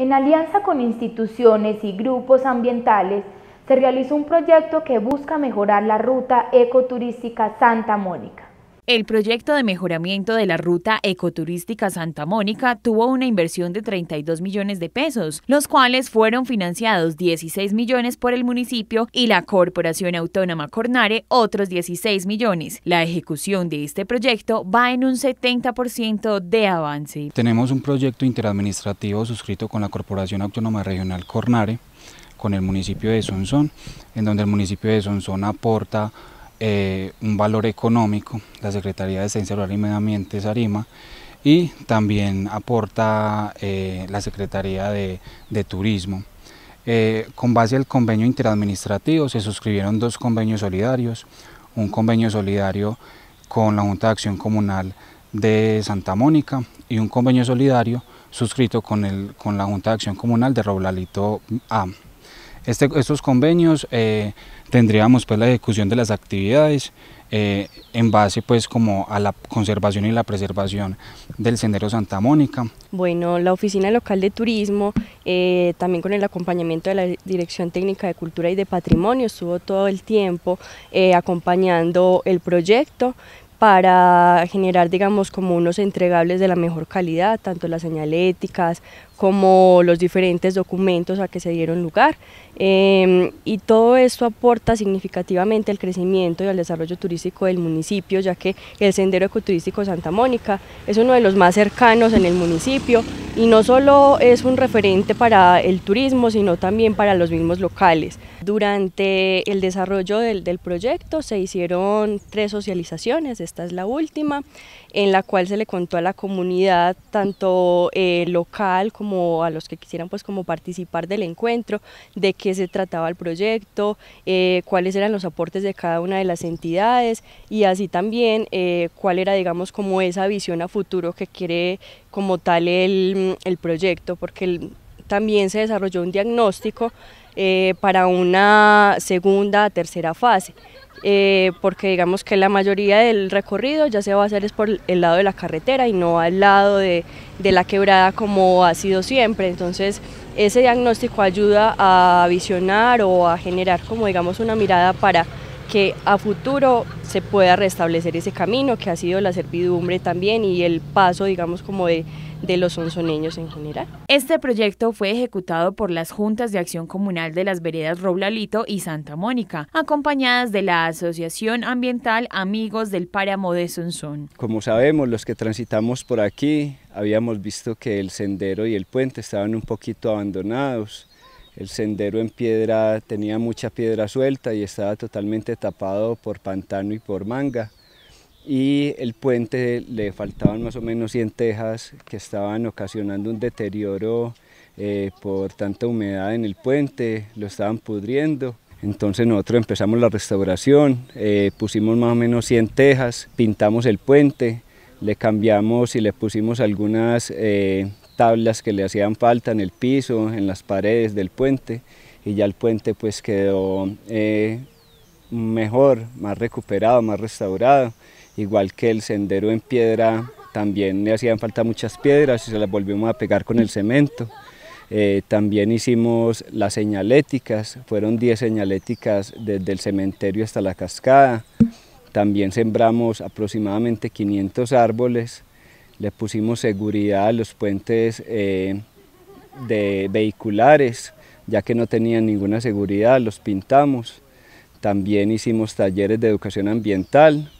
En alianza con instituciones y grupos ambientales, se realizó un proyecto que busca mejorar la ruta ecoturística Santa Mónica. El proyecto de mejoramiento de la ruta ecoturística Santa Mónica tuvo una inversión de 32 millones de pesos, los cuales fueron financiados 16 millones por el municipio y la Corporación Autónoma Cornare otros 16 millones. La ejecución de este proyecto va en un 70% de avance. Tenemos un proyecto interadministrativo suscrito con la Corporación Autónoma Regional Cornare, con el municipio de Sonsón, en donde el municipio de Sonsón aporta eh, un valor económico, la Secretaría de Ciencia Rural y Medio Ambiente, Sarima, y también aporta eh, la Secretaría de, Turismo. Eh, con base al convenio interadministrativo se suscribieron dos convenios solidarios, un convenio solidario con la Junta de Acción Comunal de Santa Mónica y un convenio solidario suscrito con, el, con la Junta de Acción Comunal de Roblalito A. Este, estos convenios eh, tendríamos pues la ejecución de las actividades eh, en base pues como a la conservación y la preservación del sendero Santa Mónica. Bueno, la oficina local de turismo, eh, también con el acompañamiento de la Dirección Técnica de Cultura y de Patrimonio, estuvo todo el tiempo acompañando el proyecto para generar, digamos, como unos entregables de la mejor calidad, tanto las señaléticas como los diferentes documentos a que se dieron lugar. Em, y todo esto aporta significativamente al crecimiento y al desarrollo turístico del municipio, ya que el Sendero Ecoturístico Santa Mónica es uno de los más cercanos en el municipio y no solo es un referente para el turismo, sino también para los mismos locales. Durante el desarrollo del, del proyecto se hicieron tres socializaciones, esta es la última, en la cual se le contó a la comunidad tanto eh, local como como a los que quisieran pues como participar del encuentro, de qué se trataba el proyecto, eh, cuáles eran los aportes de cada una de las entidades y así también eh, cuál era digamos como esa visión a futuro que quiere como tal el, proyecto, porque también se desarrolló un diagnóstico eh, para una segunda, tercera fase. Eh, porque digamos que la mayoría del recorrido ya se va a hacer es por el lado de la carretera y no al lado de, de la quebrada como ha sido siempre. Entonces ese diagnóstico ayuda a visionar o a generar como digamos una mirada para que a futuro se pueda restablecer ese camino que ha sido la servidumbre también y el paso, digamos, como de, de los onzoneños en general. Este proyecto fue ejecutado por las Juntas de Acción Comunal de las Veredas Roblalito y Santa Mónica, acompañadas de la Asociación Ambiental Amigos del Páramo de Sonsón. Como sabemos, los que transitamos por aquí habíamos visto que el sendero y el puente estaban un poquito abandonados el sendero en piedra tenía mucha piedra suelta y estaba totalmente tapado por pantano y por manga. Y el puente le faltaban más o menos 100 tejas que estaban ocasionando un deterioro eh, por tanta humedad en el puente, lo estaban pudriendo. Entonces nosotros empezamos la restauración, eh, pusimos más o menos 100 tejas, pintamos el puente, le cambiamos y le pusimos algunas eh, tablas que le hacían falta en el piso, en las paredes del puente y ya el puente pues quedó eh, mejor, más recuperado, más restaurado, igual que el sendero en piedra también le hacían falta muchas piedras y se las volvimos a pegar con el cemento. Eh, también hicimos las señaléticas, fueron 10 señaléticas desde el cementerio hasta la cascada. También sembramos aproximadamente 500 árboles le pusimos seguridad a los puentes eh, de vehiculares, ya que no tenían ninguna seguridad, los pintamos. También hicimos talleres de educación ambiental,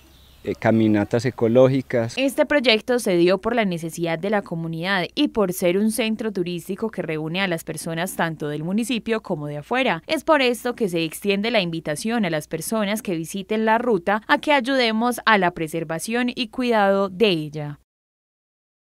eh, caminatas ecológicas. Este proyecto se dio por la necesidad de la comunidad y por ser un centro turístico que reúne a las personas tanto del municipio como de afuera. Es por esto que se extiende la invitación a las personas que visiten la ruta a que ayudemos a la preservación y cuidado de ella.